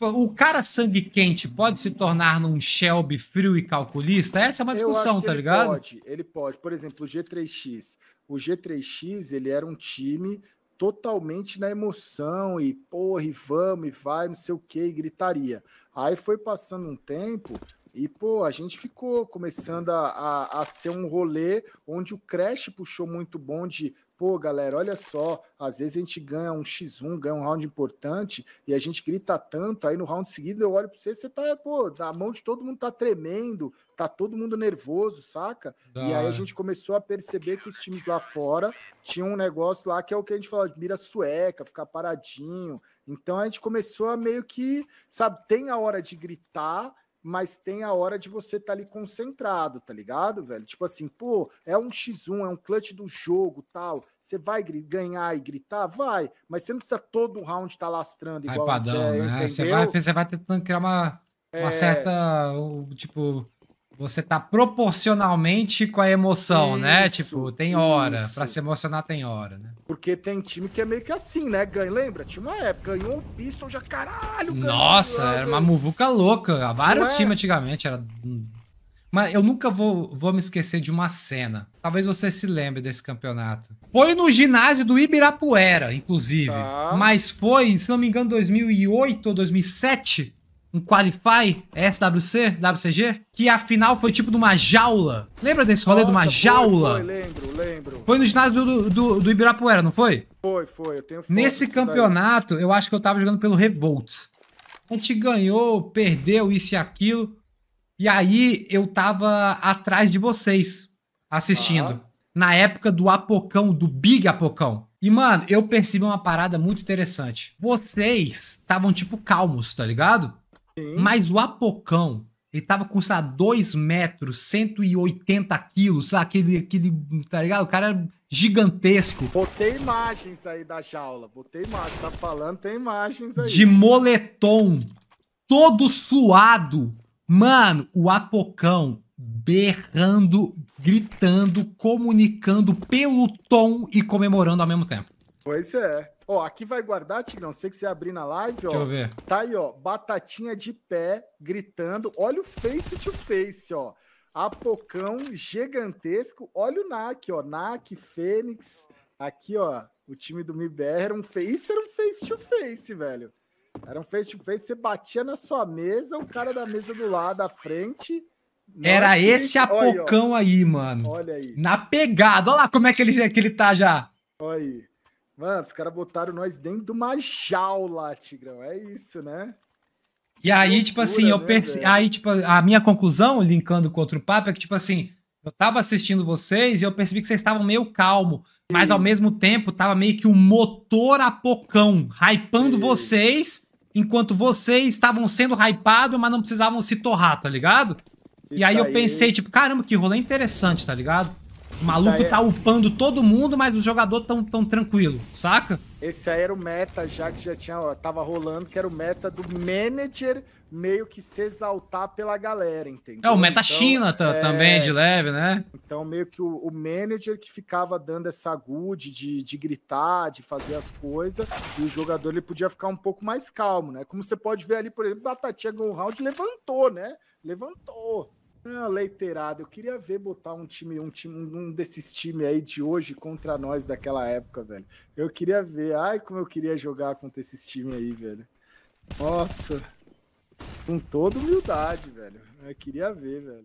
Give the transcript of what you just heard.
Tipo, o cara sangue quente pode se tornar num Shelby frio e calculista? Essa é uma discussão, tá ligado? Pode, ele pode. Por exemplo, o G3X. O G3X, ele era um time totalmente na emoção e porra, e vamos, e vai, não sei o que, e gritaria. Aí foi passando um tempo, e, pô, a gente ficou começando a, a, a ser um rolê onde o Crash puxou muito bom de, pô, galera, olha só, às vezes a gente ganha um X1, ganha um round importante, e a gente grita tanto, aí no round seguido eu olho pra você, você tá, pô, a mão de todo mundo tá tremendo, tá todo mundo nervoso, saca? e aí a gente começou a perceber que os times lá fora tinham um negócio lá que é o que a gente fala de mira sueca, ficar paradinho. Então a gente começou a meio que, sabe, tem a hora de gritar, mas tem a hora de você estar tá ali concentrado, tá ligado, velho? Tipo assim, pô, é um X1, é um clutch do jogo, tal. Você vai ganhar e gritar? Vai, mas você não precisa todo round estar tá lastrando igual Ai, padrão, você, né? Você vai, você vai tentando criar uma, uma é... certa, tipo, você tá proporcionalmente com a emoção, né? isso, né? Tipo, tem hora. para se emocionar, tem hora, né? Porque tem time que é meio que assim, né? Ganha, lembra? Tinha uma época, ganhou um pistol já, caralho! Nossa, ganhou, era ganhou. uma muvuca louca. Vários é? times antigamente era. Mas eu nunca vou, vou me esquecer de uma cena. Talvez você se lembre desse campeonato. Foi no ginásio do Ibirapuera, inclusive. Tá. Mas foi, se não me engano, 2008 ou 2007 um Qualify SWC, WCG, que a final foi tipo de uma jaula. Lembra desse rolê de uma foi, jaula? Foi, lembro, lembro. Foi no ginásio do, do, do Ibirapuera, não foi? Foi, foi. Eu tenho Nesse campeonato, daí. eu acho que eu tava jogando pelo Revolts. A gente ganhou, perdeu isso e aquilo. E aí eu tava atrás de vocês, assistindo. Ah. Na época do Apocão, do Big Apocão. E, mano, eu percebi uma parada muito interessante. Vocês estavam, tipo, calmos, tá ligado? Mas o Apocão, ele tava com, sei lá, 2 metros, 180 quilos, sei lá, aquele, aquele, tá ligado? O cara era gigantesco. Botei imagens aí da jaula, botei imagens, tá falando, tem imagens aí. De moletom, todo suado. Mano, o Apocão berrando, gritando, comunicando pelo tom e comemorando ao mesmo tempo. Pois é. Ó, aqui vai guardar, Tigrão. Sei que você abrir na live, ó. Deixa eu ver. Tá aí, ó. Batatinha de pé, gritando. Olha o face to face, ó. Apocão gigantesco. Olha o NAC, ó. NAC, Fênix. Aqui, ó. O time do MIBR era um face. Isso era um face to face, velho. Era um face to face. Você batia na sua mesa, o cara da mesa do lado, à frente. Era é esse apocão aí, mano. Olha aí. Na pegada. Olha lá como é que ele, que ele tá já. Olha aí. Mano, os caras botaram nós dentro de uma jaula, Tigrão. É isso, né? E aí, tipo assim, eu né, perce... aí, tipo, a minha conclusão, linkando com outro papo, é que, tipo assim, eu tava assistindo vocês e eu percebi que vocês estavam meio calmo, mas ao mesmo tempo tava meio que um motor a pocão, hypando vocês, enquanto vocês estavam sendo hypados, mas não precisavam se torrar, tá ligado? Isso e aí eu pensei, tipo, caramba, que rolê interessante, tá ligado? O maluco é tá upando todo mundo, mas os jogadores tão, tão tranquilo, saca? Esse aí era o meta já que já tinha, ó, tava rolando, que era o meta do manager meio que se exaltar pela galera, entendeu? É, o meta então, China é... também, de leve, né? Então, meio que o, o manager que ficava dando essa good de, de gritar, de fazer as coisas, e o jogador ele podia ficar um pouco mais calmo, né? Como você pode ver ali, por exemplo, Batatinha ganhou round levantou, né? Levantou. Não, é leiterado. Eu queria ver botar um time, um time, um desses times aí de hoje contra nós daquela época, velho. Eu queria ver. Ai, como eu queria jogar contra esses times aí, velho. Nossa. Com toda humildade, velho. Eu queria ver, velho.